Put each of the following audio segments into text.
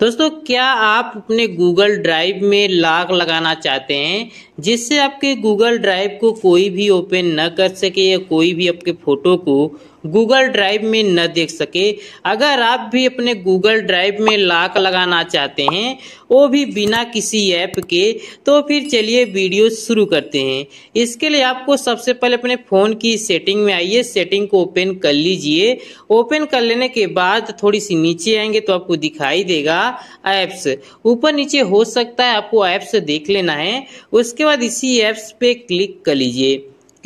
दोस्तों क्या आप अपने गूगल ड्राइव में लॉक लगाना चाहते हैं जिससे आपके गूगल ड्राइव को कोई भी ओपन न कर सके या कोई भी आपके फोटो को गूगल ड्राइव में न देख सके अगर आप भी अपने गूगल ड्राइव में लॉक लगाना चाहते हैं वो भी बिना किसी ऐप के तो फिर चलिए वीडियो शुरू करते हैं इसके लिए आपको सबसे पहले अपने फ़ोन की सेटिंग में आइए सेटिंग को ओपन कर लीजिए ओपन कर लेने के बाद थोड़ी सी नीचे आएंगे तो आपको दिखाई देगा ऐप्स ऊपर नीचे हो सकता है आपको ऐप्स देख लेना है उसके बाद इसी ऐप्स पे क्लिक कर लीजिए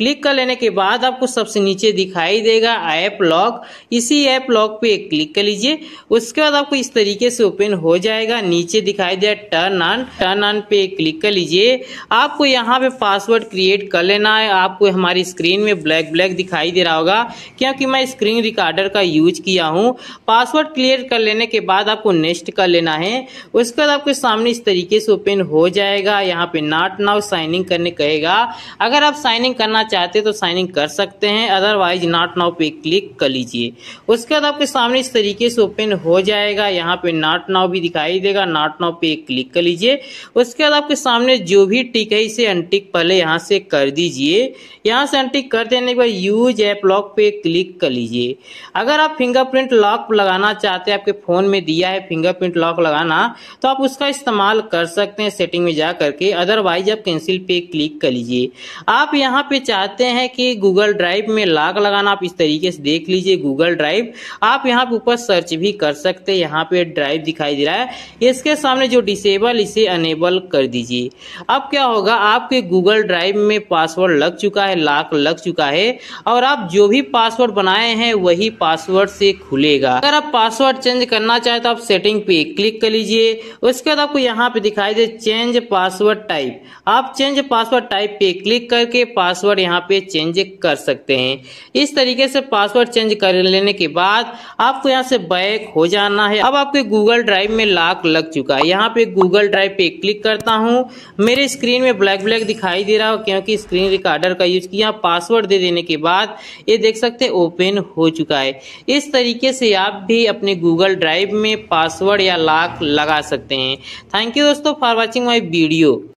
क्लिक कर लेने के बाद आपको सबसे नीचे दिखाई देगा ऐप लॉक इसी ऐप लॉक पे क्लिक कर लीजिए उसके बाद आपको इस तरीके से ओपन हो जाएगा नीचे दिखाई दे टर्न ऑन टर्न ऑन पे क्लिक कर लीजिए आपको यहाँ पे पासवर्ड क्रिएट कर लेना है आपको हमारी स्क्रीन में ब्लैक ब्लैक दिखाई दे रहा होगा क्योंकि मैं स्क्रीन रिकॉर्डर का यूज किया हूँ पासवर्ड क्लियर कर लेने के बाद आपको नेक्स्ट कर लेना है उसके बाद आपके सामने इस तरीके से ओपन हो जाएगा यहाँ पे नॉट नाउ साइनिंग करने कहेगा अगर आप साइनिंग करना चाहते तो साइन इन कर सकते हैं अदरवाइज नॉट नाउ पे क्लिक कर लीजिए उसके बाद आपके सामने इस तरीके से ओपन हो जाएगा यहाँ पे नॉट नाउ भी दिखाई देगा नॉट नाउ पे क्लिक कर लीजिए उसके बाद आपके सामने जो भी टिक है इसे अनटिक पहले यहाँ से कर दीजिए यहाँ से अनटिक कर देने के बाद यूज ऐप लॉक पे क्लिक कर लीजिए अगर आप फिंगरप्रिंट लॉक लगाना चाहते हैं आपके फोन में दिया है फिंगरप्रिंट लॉक लगाना तो आप उसका इस्तेमाल कर सकते हैं सेटिंग में जा करके अदरवाइज आप कैंसिल पे क्लिक कर लीजिए आप यहाँ पे चाहते हैं कि गूगल ड्राइव में लाग लगाना आप इस तरीके से देख लीजिए गूगल ड्राइव आप यहाँ पे ऊपर सर्च भी कर सकते हैं यहाँ पे ड्राइव दिखाई दे रहा है इसके सामने जो डिसेबल इसे अनेबल कर दीजिए अब क्या होगा आपके गूगल ड्राइव में पासवर्ड लग चुका है लॉक लग चुका है और आप जो भी पासवर्ड बनाए हैं वही पासवर्ड से खुलेगा अगर आप पासवर्ड चेंज करना चाहे तो आप सेटिंग पे क्लिक कर लीजिए उसके बाद आपको यहाँ पे दिखाई दे चेंज पासवर्ड टाइप आप चेंज पासवर्ड टाइप पे क्लिक करके पासवर्ड यहाँ पे चेंज कर सकते हैं इस तरीके से पासवर्ड चेंज कर लेने के बाद आपको यहाँ से बैक हो जाना है अब आपके गूगल ड्राइव में लॉक लग चुका है यहाँ पे गूगल ड्राइव पे क्लिक करता हूँ मेरे स्क्रीन में ब्लैक ब्लैक दिखाई दे रहा हो क्योंकि स्क्रीन रिकॉर्डर का यूज किया पासवर्ड दे देने के बाद ये देख सकते हैं ओपन हो चुका है इस तरीके से आप भी अपने गूगल ड्राइव में पासवर्ड या लॉक लगा सकते हैं थैंक यू दोस्तों फॉर वॉचिंग माई वीडियो